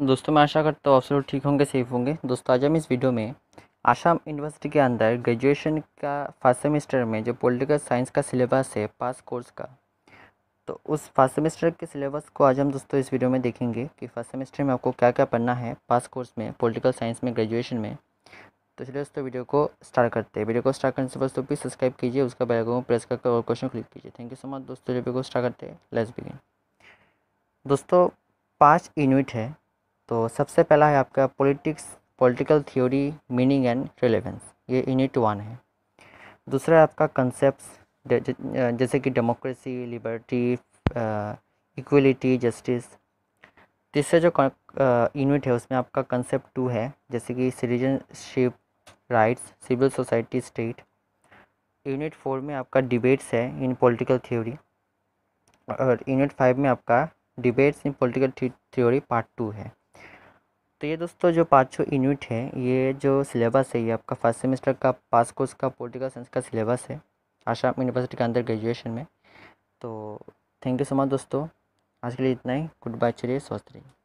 दोस्तों मैं आशा करता हूँ आप सब ठीक होंगे सेफ होंगे दोस्तों आज हम इस वीडियो में आसाम यूनिवर्सिटी के अंदर ग्रेजुएशन का फर्स्ट सेमेस्टर में जो पॉलिटिकल साइंस का सिलेबस है पास कोर्स का तो उस फर्स्ट सेमेस्टर के सिलेबस को आज हम दोस्तों इस वीडियो में देखेंगे कि फर्स्ट सेमेस्टर में आपको क्या क्या पढ़ना है पास कोर्स में पोलिटिकल साइंस में ग्रेजुएशन में तो चलिए दोस्तों वीडियो को स्टार्ट करते हैं वीडियो को स्टार्ट करने से तो प्लीज़ सब्सक्राइब कीजिए उसका बेल को प्रेस करके और क्वेश्चन क्लिक कीजिए थैंक यू सो मच दोस्तों वीडियो को स्टार्ट करते हैं लेट्स बिगिन दोस्तों पाँच यूनिट है तो सबसे पहला है आपका politics political theory meaning and relevance ये यूनिट वन है दूसरा है आपका कंसेप्ट जैसे कि डेमोक्रेसी लिबर्टी इक्वलिटी जस्टिस तीसरा जो यूनिट है उसमें आपका कंसेप्ट टू है जैसे कि citizenship rights civil society state unit four में आपका डिबेट्स है इन पॉलिटिकल थ्योरी और यूनिट फाइव में आपका debates in political theory part two है तो ये दोस्तों जो पाँचों यूनिट है ये जो सिलेबस है ये आपका फर्स्ट सेमेस्टर का पास कोर्स का पोलिटिकल साइंस का सिलेबस है आशा यूनिवर्सिटी के अंदर ग्रेजुएशन में तो थैंक यू सो मच दोस्तों आज के लिए इतना ही गुड बाय चलिए स्वस्थ रहिए